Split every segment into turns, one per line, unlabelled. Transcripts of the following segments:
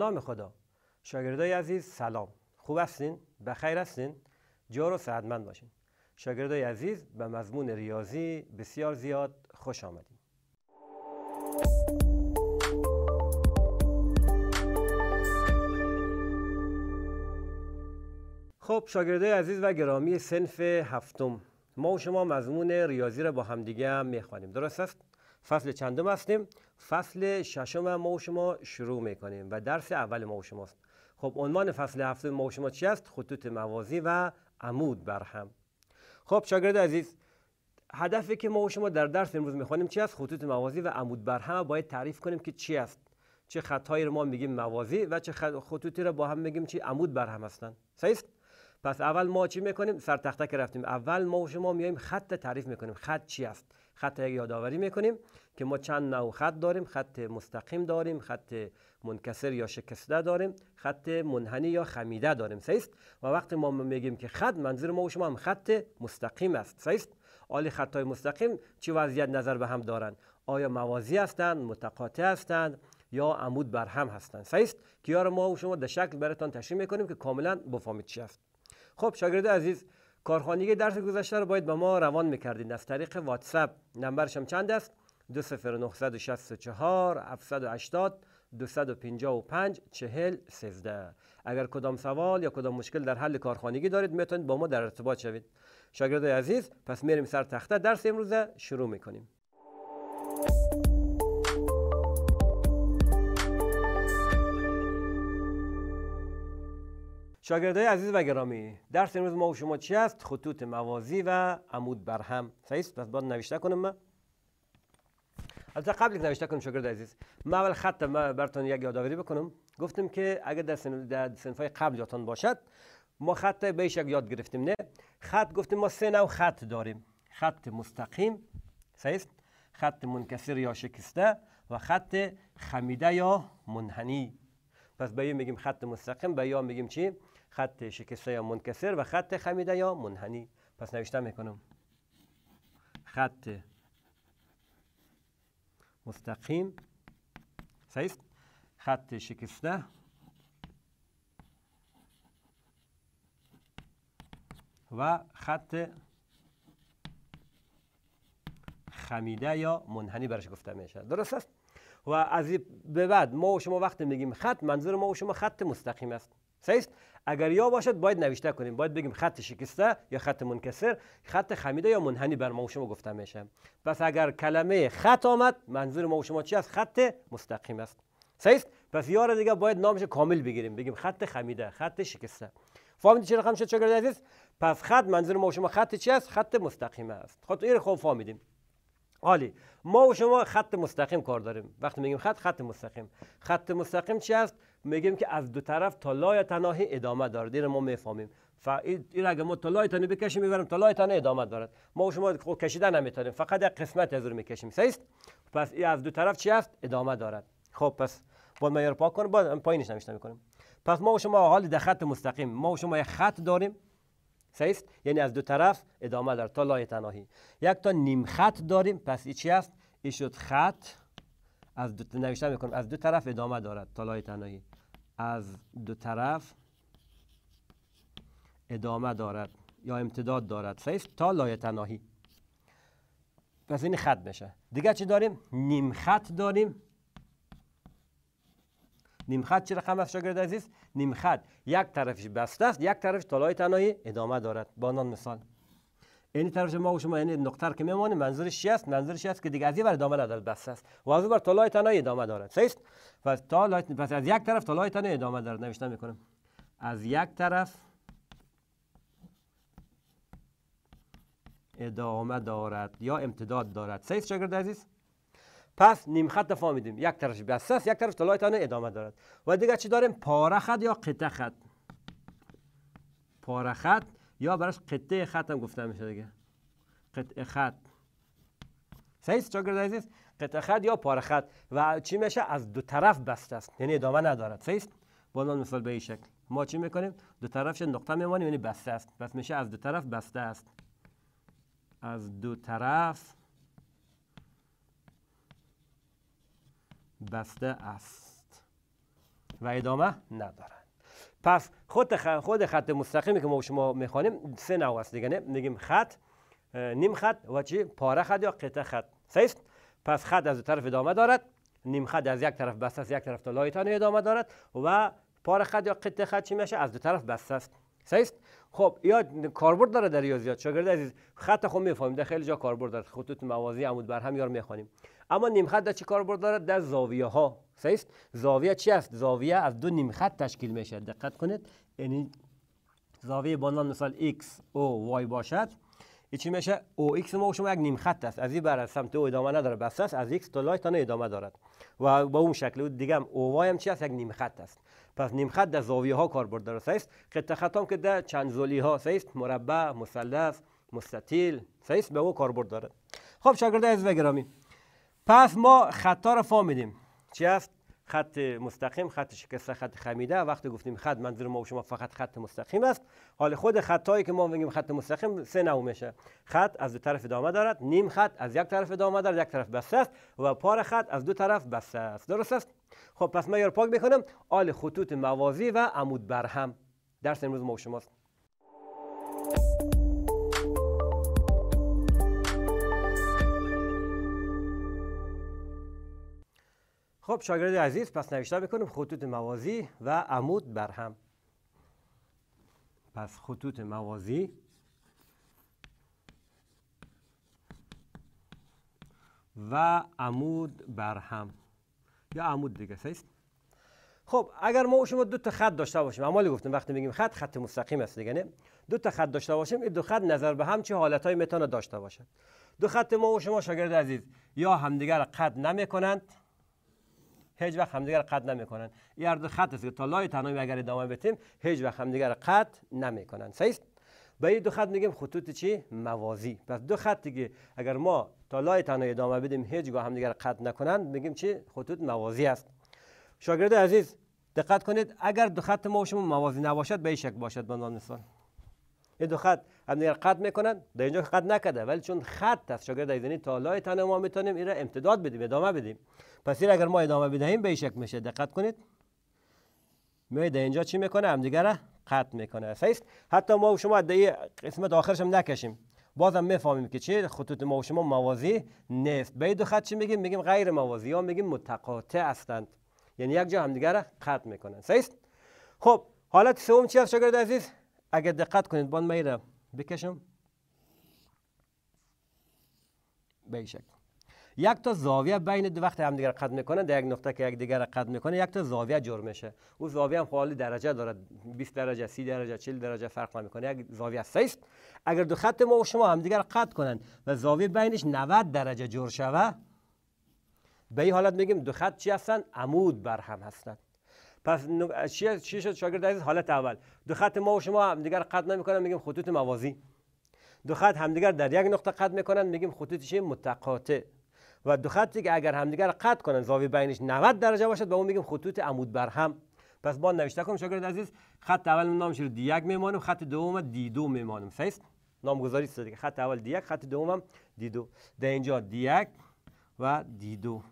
نام خدا شاگردای عزیز سلام خوب هستین بخیر هستین جور و سعدمند باشین شاگردای عزیز به مضمون ریاضی بسیار زیاد خوش آمدین خب شاگردای عزیز و گرامی سنف هفتم ما و شما مضمون ریاضی را با همدیگه میخوانیم درست است فصل چندم هستیم فصل ششم ما و شما شروع میکنیم و درس اول ما و شماست خب عنوان فصل هفتم ما و شما چی است خطوط موازی و عمود هم. خب شاگرد عزیز هدفی که ما و شما در درس امروز میخوانیم چی است خطوط موازی و عمود برهم باید تعریف کنیم که چی است چه خطهایی رو ما میگیم موازی و چه خطوطی رو با هم میگیم چی عمود هم هستن صحیح پس اول ما چی میکنیم سر تخته که رفتیم اول ما و شما میایم خط تعریف میکنیم خط چی است خط یادآوری میکنیم که ما چند نوع خط داریم خط مستقیم داریم خط منکسر یا شکسته داریم خط منحنی یا خمیده داریم سیست و وقتی ما میگیم که خط منظور ما و شما هم خط مستقیم است سیست آلی خط های مستقیم چی وضعیت نظر به هم دارند آیا موازی هستند متقاطع هستند یا عمود بر هم هستند سیست که یار ما و شما در شکل براتون تشریح میکنیم که کاملا بفهمید چی است خب شاگرد عزیز کارخانگی درس گذشته رو باید به ما روان میکردین از طریق واتساپ نمبرش هم چند است 20964 780 255 40 13 اگر کدام سوال یا کدام مشکل در حل کارخانگی دارید میتونید با ما در ارتباط شوید شاگرد عزیز پس میریم سر تخته درس امروز شروع میکنیم شاگردای عزیز و گرامی درس امروز ما و شما چی است خطوط موازی و عمود برهم صحیح است پس بعد نوشته کنم من از قبل که نوشته کنم شاگرد عزیز من اول خط ما براتون یک یادآوری بکنم گفتم که اگر در سنفای قبل یادتان باشد ما خط بهش یک یاد گرفتیم نه خط گفتیم ما سه نوع خط داریم خط مستقیم صحیح است خط منکسر یا شکسته و خط خمیده یا منحنی پس به میگیم خط مستقیم به یا میگیم چی خط شکسته یا منکسر و خط خمیده یا منحنی پس نوشته میکنم خط مستقیم صحیح خط شکسته و خط خمیده یا منحنی برش گفته میشه درست است و از به بعد ما و شما وقتی میگیم خط منظور ما و شما خط مستقیم است است اگر یا باشد باید نوشته کنیم باید بگیم خط شکسته یا خط منکسر خط خمیده یا منحنی بر ما و شما گفته میشه پس اگر کلمه خط آمد منظور ما و شما چی است خط مستقیم است سیست؟ پس یا را دیگه باید نامش کامل بگیریم بگیم خط خمیده خط شکسته فهمیدی چه رقم شد شاگرد عزیز پس خط منظور ما و شما خط چی است خط مستقیم است خود خب این خوب فهمیدیم عالی ما و شما خط مستقیم کار داریم وقتی میگیم خط خط مستقیم خط مستقیم چی است میگیم که از دو طرف تا لای تناهی ادامه دارد. دیر ما میفهمیم این اگه ما تا تنه بکشیم میبریم تا تنه ادامه دارد ما و شما خود خب کشیدن نمیتونیم فقط یک قسمت از رو میکشیم است. پس این از دو طرف چی است؟ ادامه دارد خب پس باید معیار پاک کنیم با پایینش نمیشتم میکنیم پس ما و شما حال ده خط مستقیم ما و شما یک خط داریم است. یعنی از دو طرف ادامه دارد تا لای تناهی یک تا نیم خط داریم پس این چی هست این شد خط از دو نوشته میکنم از دو طرف ادامه دارد تا لای از دو طرف ادامه دارد یا امتداد دارد سیف تا لایه تناهی پس این خط میشه دیگه چی داریم نیم خط داریم نیم خط چه رقم است شاگرد عزیز نیم خط یک طرفش بسته است یک طرفش تا لایه تناهی ادامه دارد با مثال این طرف ما و شما یعنی نقطه که میمونیم منظورش چی است منظورش است که دیگه از یه بر ادامه نداره بس است و از بر طلای تنها ادامه دارد سیست پس تا پس از یک طرف طلای تنها ادامه دارد نوشته میکنم از یک طرف ادامه دارد یا امتداد دارد سیست شاگرد عزیز پس نیم خط فهمیدیم یک طرفش بسته است یک طرف طلای تنها ادامه دارد و دیگه چی داریم پاره خط یا قطعه خط پاره خط یا براش قطعه خط هم گفته میشه دیگه قطعه خط سیس عزیز قطعه خط یا پاره خط و چی میشه از دو طرف بسته است یعنی ادامه ندارد سیس با مثال به این شکل ما چی میکنیم دو طرفش نقطه میمانیم یعنی بسته است پس میشه از دو طرف بسته است از دو طرف بسته است و ادامه ندارد پس خود خود خط مستقیمی که ما شما میخوانیم سه نوع است دیگه نه میگیم خط نیم خط و چی پاره خط یا قطه خط سیست پس خط از دو طرف ادامه دارد نیم خط از یک طرف بسته است یک طرف تا لایتان ادامه دارد و پاره خط یا قطه خط چی میشه از دو طرف بسته است سیست خب یا کاربرد داره در ریاضیات شاگرد عزیز خط خود میفهمیم در خیلی جا کاربرد داره خطوط موازی عمود بر هم یار میخوانیم اما نیم خط در چی کاربرد داره در زاویه ها صحیح زاویه چی است زاویه از دو نیم خط تشکیل میشه دقت کنید یعنی زاویه با نام مثال x او y باشد چی میشه او x ما شما یک نیم خط است از این بر از سمت او ادامه نداره بس است از x تا تا ادامه دارد و با اون شکل دیگه هم او y هم چی است یک نیم خط است پس نیم خط در زاویه ها کار برده است سیست خط که در چند زلی ها است مربع مثلث مستطیل است به او کاربرد دارد خب شاگرد عزیز پس ما خطا را فهمیدیم چی است خط مستقیم خط شکسته خط خمیده وقتی گفتیم خط منظور ما و شما فقط خط مستقیم است حال خود خطایی که ما میگیم خط مستقیم سه نوع میشه خط از دو طرف ادامه دارد نیم خط از یک طرف ادامه دارد یک طرف بسته است و پار خط از دو طرف بسته است درست است خب پس من یار پاک میکنم آل خطوط موازی و عمود برهم درس امروز ما و شماست خب شاگرد عزیز پس نوشته میکنم خطوط موازی و عمود برهم پس خطوط موازی و عمود برهم یا عمود دیگه است خب اگر ما شما دو تا خط داشته باشیم اما گفتیم وقتی میگیم خط خط مستقیم است دیگه نه دو تا خط داشته باشیم این دو خط نظر به هم چه های میتونه داشته باشد دو خط ما و شما شاگرد عزیز یا همدیگر را قد نمیکنند هیچ وقت همدیگر قد نمیکنند یا دو خط است که تا لای تنوی اگر ادامه بدیم هیچ وقت همدیگر قد نمیکنند صحیح به این دو خط میگیم خطوط چی موازی پس دو خط دیگه اگر ما تا لای تنها ادامه بدیم هیچگاه همدیگر قطع نکنند میگیم چی خطوط موازی است شاگرد عزیز دقت کنید اگر دو خط ما و شما موازی نباشد به این باشد به عنوان مثال این دو خط همدیگر قطع میکنند در اینجا قطع نکرده ولی چون خط است شاگرد ایزنی یعنی تا لای تنها ما میتونیم این را امتداد بدیم ادامه بدیم پس این اگر ما ادامه بدهیم به این میشه دقت کنید می اینجا چی میکنه را قطع میکنه است حتی ما و شما ادعای قسمت آخرش هم نکشیم بازم میفهمیم که چه خطوط ما و شما موازی نیست به دو خط چی میگیم میگیم غیر موازی یا میگیم متقاطع هستند یعنی یک جا همدیگر را قطع میکنن است خب حالت سوم چی است شاگرد عزیز اگر دقت کنید بان میره بکشم به شکل یک تا زاویه بین دو وقت دیگر قد میکنه در یک نقطه که یک دیگر قد میکنه یک تا زاویه جور میشه او زاویه هم خالی درجه داره 20 درجه 30 درجه 40 درجه فرق نمیکنه یک زاویه است اگر دو خط ما و شما هم دیگر قد کنن و زاویه بینش 90 درجه جور شوه به این حالت میگیم دو خط چی هستن عمود بر هم هستند پس چی چی شد شاگرد عزیز حالت اول دو خط ما و شما هم دیگر قد نمیکنن میگیم خطوط موازی دو خط همدیگر در یک نقطه قد میکنن میگیم خطوط چی متقاطع و دو خطی که اگر همدیگر رو قطع کنن زاویه بینش 90 درجه باشد به با اون میگیم خطوط عمود بر هم. پس با نوشته کنم شاگرد عزیز خط اول نامش رو دی یک میمانیم خط دوم دی دو میمانیم صحیح نامگذاری است دیگه خط اول دی یک خط دومم دی دو در اینجا دی یک و دی دو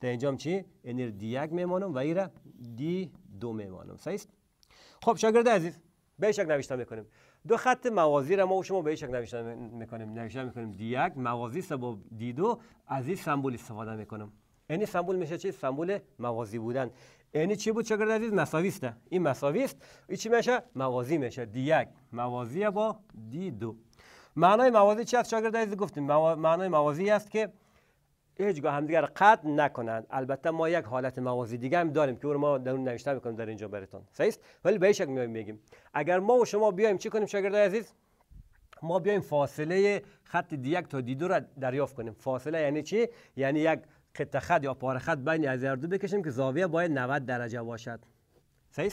در اینجا هم چی انر یعنی دی یک میمانم و ایره دی دو میمانم صحیح خب شاگرد عزیز به نوشته میکنیم دو خط موازی را ما و شما به شکل نوشتن میکنیم نوشتن میکنیم دی یک موازی است با دی دو از این سمبول استفاده میکنم یعنی سمبول میشه چی سمبول موازی بودن یعنی چی بود شاگرد عزیز مساوی است این مساوی است این چی میشه موازی میشه دی یک موازی با دی دو معنای موازی چی است شاگرد عزیز گفتیم معنای موازی است که هیچگاه همدیگر قطع نکنند البته ما یک حالت موازی دیگه هم داریم که اون ما در اون نوشته میکنیم در اینجا براتون صحیح ولی به شک میگیم اگر ما و شما بیایم چی کنیم شاگردای عزیز ما بیایم فاصله خط دی تا دی را دریافت کنیم فاصله یعنی چی یعنی یک خط خط یا پاره خط بین از دو بکشیم که زاویه باید 90 درجه باشد صحیح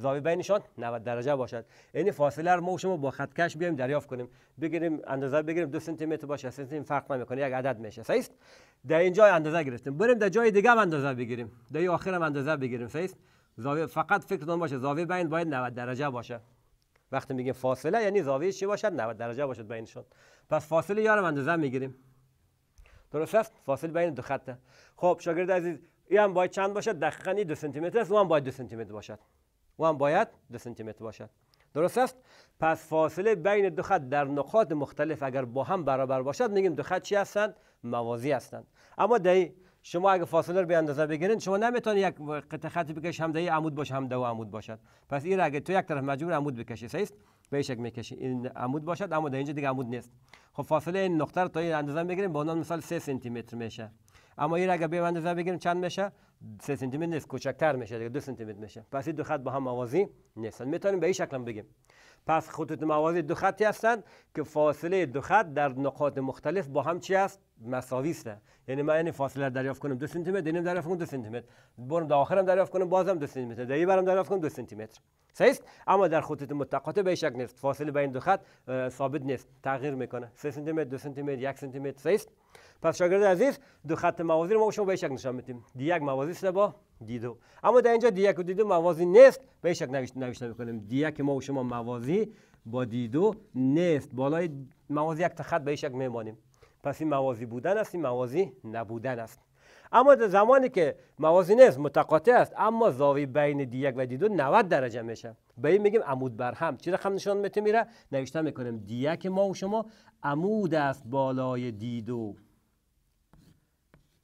زاویه بینشان 90 درجه باشد یعنی فاصله رو ما شما با خط کش بیایم دریافت کنیم بگیریم اندازه بگیریم 2 سانتی متر باشه سانتی متر فرق نمیکنه یک عدد میشه صحیح است در اینجا اندازه گرفتیم بریم در جای دیگه هم اندازه بگیریم در آخر هم اندازه بگیریم صحیح زاویه فقط فکر باشه زاویه بین باید 90 درجه باشه وقتی میگیم فاصله یعنی زاویه چی باشد 90 درجه باشد بینشان پس فاصله یارم اندازه میگیریم درست است فاصله بین دو خطه خب شاگرد عزیز این هم باید چند باشد دقیقاً 2 سانتی متر است و هم باید 2 سانتی متر باشد و هم باید دو سانتی متر باشد درست است پس فاصله بین دو خط در نقاط مختلف اگر با هم برابر باشد میگیم دو خط چی هستند موازی هستند اما دهی شما اگه فاصله رو به اندازه بگیرین شما نمیتونید یک قطعه خطی بکش هم دهی عمود باشه هم دو عمود باشد پس این اگه تو یک طرف مجبور عمود بکشی است به این میکشی این عمود باشد اما در اینجا دیگه عمود نیست خب فاصله این نقطه رو تا این اندازه به عنوان مثال 3 سانتی متر میشه اما این اگر به اندازه بگیریم چند میشه 3 سانتی متر نیست کوچکتر میشه دیگه 2 سانتی متر میشه پس این دو خط با هم موازی نیستن میتونیم به این شکل بگیم پس خطوط موازی دو خطی هستند که فاصله دو خط در نقاط مختلف با هم چی است مساوی است یعنی من این فاصله را دریافت کنم 2 سانتی متر اینم دریافت کنم 2 سانتی متر برم در آخرم دریافت کنم بازم 2 سانتی متر دیگه برم دریافت کنم 2 سانتی متر صحیح اما در خطوط متقاطع به شکل نیست فاصله بین دو خط ثابت نیست تغییر میکنه 3 سانتی متر 2 سانتی متر 1 سانتی متر صحیح پس شاگرد عزیز دو خط موازی رو ما شما به شکل نشان میدیم. دی یک موازی است با دی دو اما در اینجا دی یک و دی دو موازی نیست به شکل نوشته نوشته میکنیم دی یک ما و شما موازی با دی دو نیست بالای موازی یک خط به شکل میمانیم پس این موازی بودن است این موازی نبودن است اما در زمانی که موازی نیست متقاطع است اما زاوی بین دی و دی دو 90 درجه میشه به این میگیم عمود هم چی رقم نشان میتونه میره نوشته میکنیم دی1 ما و شما عمود است بالای دی2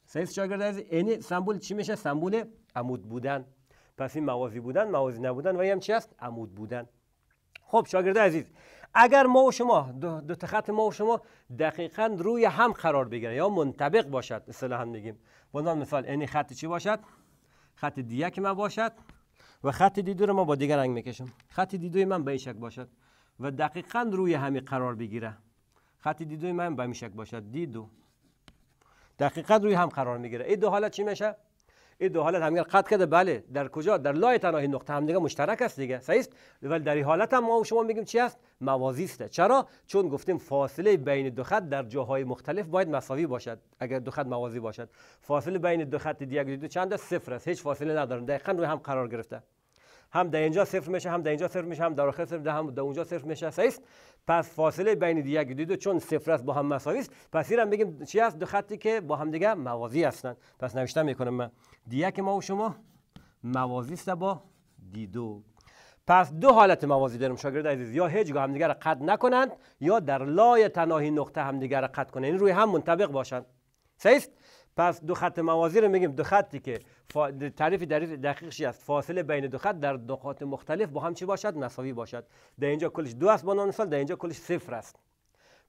سیس شاگرد از این یعنی سمبول چی میشه سمبول عمود بودن پس این موازی بودن موازی نبودن و هم چی است عمود بودن خب شاگرد عزیز اگر ما و شما دو, دو خط ما و شما دقیقا روی هم قرار بگیره یا منطبق باشد اصطلاحا میگیم بنام مثال این خط چی باشد خط دیگه که ما باشد و خط دیدو رو ما با دیگر رنگ میکشم خط دیدوی من به این شک باشد و دقیقا روی همی قرار بگیره خط دیدوی من به این شک باشد دو دقیقا روی هم قرار میگیره این دو حالت چی میشه این دو حالت همگر قطع کرده بله در کجا در لای تناهی نقطه همدیگه مشترک است دیگه صحیح است ولی در این حالت هم ما و شما میگیم چی است موازی است چرا چون گفتیم فاصله بین دو خط در جاهای مختلف باید مساوی باشد اگر دو خط موازی باشد فاصله بین دو خط دیگه دو چند است صفر است هیچ فاصله ندارن دقیقاً روی هم قرار گرفته هم در اینجا صفر میشه هم در اینجا صفر میشه هم در آخر صفر هم در اونجا صفر میشه است پس فاصله بین دیگه یک دو چون صفر است با هم مساوی است پس اینم بگیم چی است دو خطی که با هم دیگه موازی هستند پس نوشته میکنم من دیگه ما و شما موازی است با دی دو پس دو حالت موازی داریم شاگرد عزیز یا هیچگاه همدیگر را قطع نکنند یا در لای تناهی نقطه همدیگر را قطع کنند این یعنی روی هم منطبق باشند است پس دو خط موازی رو میگیم دو خطی که تعریفی دقیقشی دقیقش است فاصله بین دو خط در دو خط مختلف با هم چی باشد مساوی باشد در اینجا کلش دو است با در اینجا کلش صفر است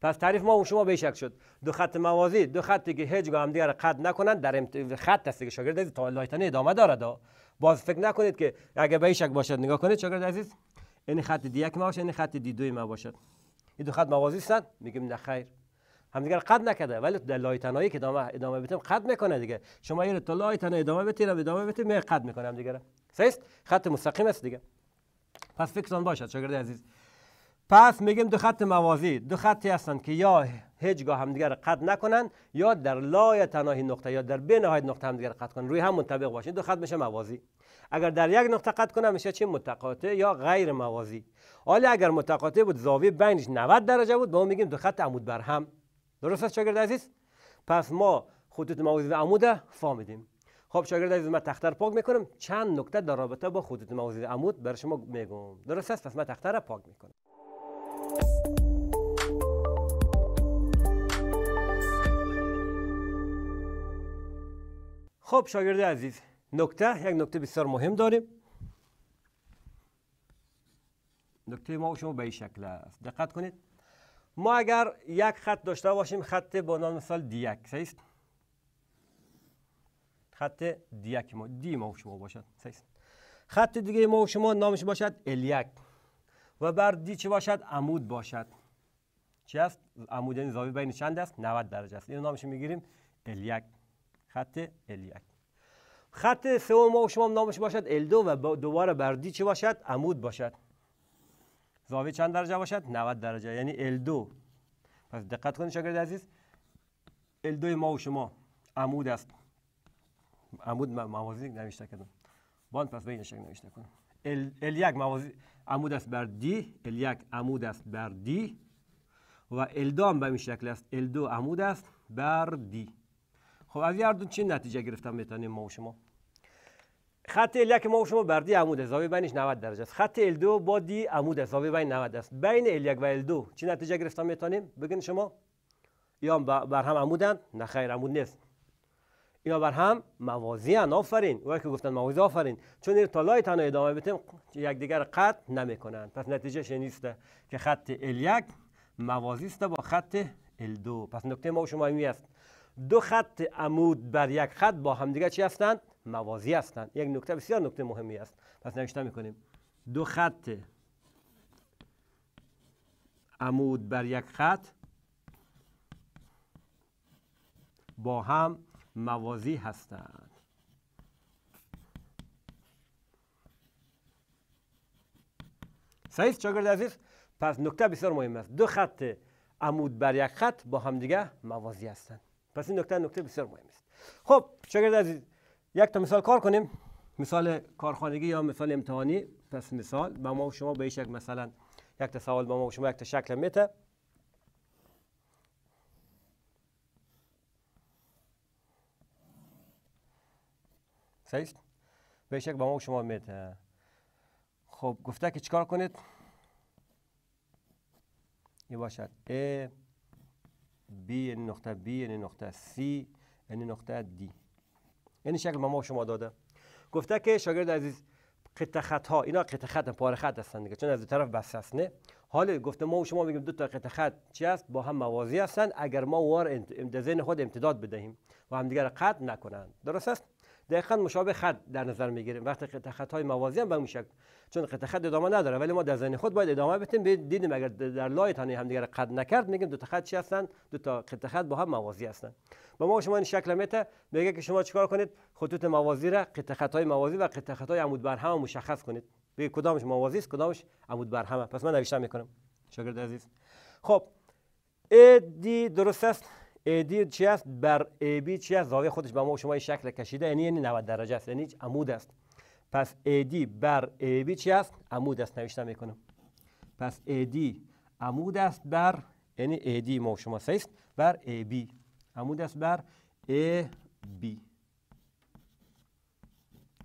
پس تعریف ما و شما به شک شد دو خط موازی دو خطی که هیچگاه هم دیگر قد نکنند در امت... خط هستی که شاگرد عزیز تا لایتنه ادامه دارد باز فکر نکنید که اگه به شک باشد نگاه کنید شاگرد عزیز این خط دی یک ما باشد این خط دی دوی ما باشد این دو خط موازی هستند میگیم نه خیر همدیگر قد نکده ولی در لایتنایی که ادامه ادامه بتیم قد میکنه دیگه شما این تا لایتنا ادامه بتیرم ادامه بتیم می قد میکنم دیگه سیست خط مستقیم است دیگه پس فکرتان باشد شاگرد عزیز پس میگیم دو خط موازی دو خطی هستند که یا هیچگاه همدیگر قد نکنن یا در لای تناهی نقطه یا در بین های نقطه همدیگر قد کنن روی هم منطبق باشین دو خط میشه موازی اگر در یک نقطه قد کنه میشه چی متقاطع یا غیر موازی حالا اگر متقاطع بود زاویه بینش 90 درجه بود به اون میگیم دو خط عمود بر هم درست است شاگرد عزیز پس ما خطوط موازی عموده فا خب شاگرد عزیز من تختر پاک میکنم چند نکته در رابطه با خطوط موازی عمود برای شما میگم درست است پس من تختر را پاک میکنم خب شاگرد عزیز نکته یک نکته بسیار مهم داریم نکته ما شما به این شکل است دقت کنید ما اگر یک خط داشته باشیم خط با نام مثال دیک سیست خط یک ما دی ما و شما باشد سیست خط دیگه ما و شما نامش باشد الیک و بر دی چه باشد عمود باشد چی است عمود یعنی زاویه بین چند است 90 درجه است اینو نامش میگیریم الیک خط الیک خط سوم ما و شما نامش باشد ال2 و دوباره بر دی چه باشد عمود باشد زاویه چند درجه باشد 90 درجه یعنی L2 پس دقت کنید شاگرد عزیز L2 ما و شما عمود است عمود موازی نوشته کردم باند پس به این شکل نوشته کنم L1 موازی عمود است بر D L1 عمود است بر D و L2 هم به این شکل است L2 عمود است بر D خب از این هر چه نتیجه گرفتم میتونیم ما و شما خط ال ما شما بردی عمود اضافی بینش 90 درجه است خط ال2 با دی عمود اضافی بین 90 است بین ال1 و ال2 چه نتیجه گرفتن میتونیم بگین شما یا بر هم عمودن نه خیر عمود نیست اینا بر هم موازی ان آفرین وای که گفتن موازی آفرین چون این تا تنها ادامه بتیم یکدیگر قطع نمیکنن پس نتیجه نیست که خط ال1 موازی است با خط ال2 پس نکته ما شما این است دو خط عمود بر یک خط با همدیگه چی هستند موازی هستند یک نکته بسیار نکته مهمی است پس نوشته میکنیم دو خط عمود بر یک خط با هم موازی هستند سعید چاگرد عزیز پس نکته بسیار مهم است دو خط عمود بر یک خط با همدیگه موازی هستند پس این نکته نکته بسیار مهم است خب چاگرد عزیز یک تا مثال کار کنیم مثال کارخانگی یا مثال امتحانی پس مثال با ما و شما به یک مثلا یک تا سوال با ما و شما یک تا شکل میته صحیح به یک با ما و شما میته خب گفته که چیکار کنید این باشد A B یعنی نقطه B یعنی نقطه C یعنی نقطه دی یعنی شکل ما شما داده گفته که شاگرد عزیز قطع خط ها اینا قطع خط پاره خط هستند دیگه چون از دو طرف بس نه حالا گفته ما و شما میگیم دو تا قطع خط چی است با هم موازی هستند اگر ما وار ذهن خود امتداد بدهیم و همدیگر قطع نکنند درست است دقیقا مشابه خط در نظر میگیریم وقتی قطع خط های موازی هم به اون شکل چون قطع خط ادامه نداره ولی ما در ذهن خود باید ادامه بدیم دیدیم اگر در لای تنه همدیگر قد نکرد میگیم دو تا خط چی هستن دو تا قطع خط با هم موازی هستن با ما شما این شکل میته میگه که شما چیکار کنید خطوط موازی را قطع خط های موازی و قطع خط های عمود بر هم مشخص کنید بگید کدامش موازی است کدامش عمود بر همه پس من نوشتم میکنم شاگرد عزیز خب ا دی درست است ایدی چی است بر ای بی چی است زاویه خودش به ما شما این شکل کشیده یعنی 90 درجه است یعنی عمود است پس ایدی بر ای بی چی است عمود است نوشته میکنم پس ایدی عمود است بر یعنی ایدی ما شما است بر ای بی عمود است بر ای بی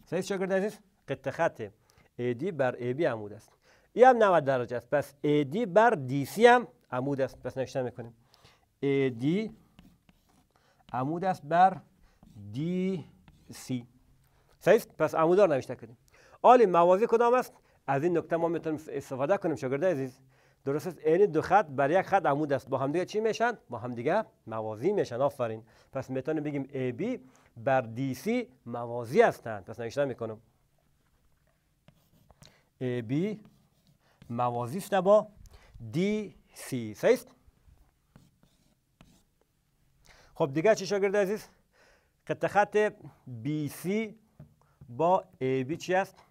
صحیح شاگرد عزیز قطع خط ایدی بر ای بی عمود است این هم 90 درجه است پس ایدی بر دی سی هم عمود است پس نوشته میکنیم دی عمود است بر دی سی صحیح پس عمودار نوشته کردیم آلی موازی کدام است از این نکته ما میتونیم استفاده کنیم شاگرد عزیز درست است این دو خط بر یک خط عمود است با همدیگه چی میشن با همدیگه موازی میشن آفرین پس میتونیم بگیم AB بر DC موازی هستند پس نوشته میکنم بی موازی است با DC صحیح خب دیگه چی شاگرد عزیز قطع خط BC با AB چی است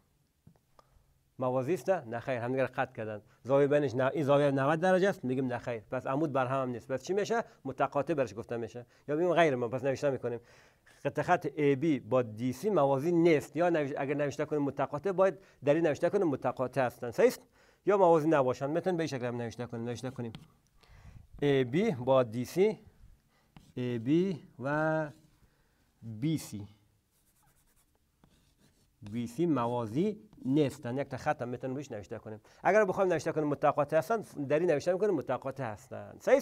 موازی است نه خیر همدیگر قطع کردن زاویه بینش نه این زاویه 90 درجه است میگیم نه خیر پس عمود بر هم نیست پس چی میشه متقاطع برش گفته میشه یا میگم غیر ما پس نوشته میکنیم قطع خط AB با DC موازی نیست یا نوش... اگر نوشته کنیم متقاطع باید در این نوشته کنیم متقاطع هستن صحیح است یا موازی نباشن. میتونیم به این شکل هم نوشته کنیم نوشته کنیم AB با DC AB و BC BC موازی نیستن یک تا خط هم میتونم روش نوشته کنیم اگر بخوایم نوشته کنیم متقاطع هستن در این نوشته میکنیم متقاطع هستن صحیح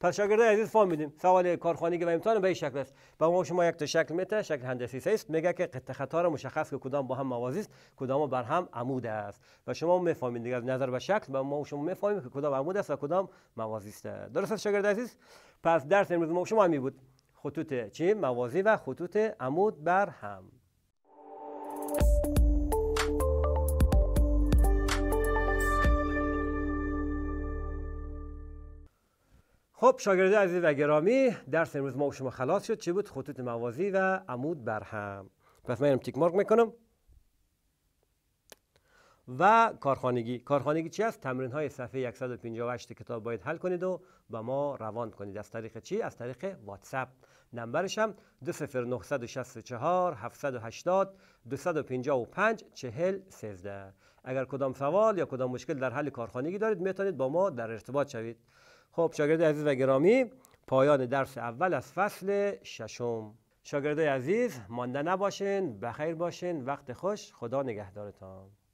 پس شاگرد عزیز فهمیدیم سوال کارخانگی و امتحان به این شکل است و ما شما یک تا شکل میته شکل هندسی است میگه که قطع خطا را مشخص که کدام با هم موازی است کدام بر هم عمود است و شما میفهمید دیگه از نظر به شکل و ما شما میفهمیم که کدام عمود است و کدام موازی است درست است شاگرد عزیز پس درس امروز ما شما همی بود خطوط چی موازی و خطوط عمود بر هم خب شاگرد عزیز و گرامی درس امروز ما شما خلاص شد چی بود خطوط موازی و عمود بر هم پس من اینم تیک مارک میکنم و کارخانگی کارخانگی چی است تمرین های صفحه 158 کتاب باید حل کنید و به ما روان کنید از طریق چی از طریق واتساپ نمبرش هم 780 255 40 13 اگر کدام سوال یا کدام مشکل در حل کارخانگی دارید میتونید با ما در ارتباط شوید خب شاگرد عزیز و گرامی پایان درس اول از فصل ششم شاگرد عزیز مانده نباشین بخیر باشین وقت خوش خدا نگهدارتان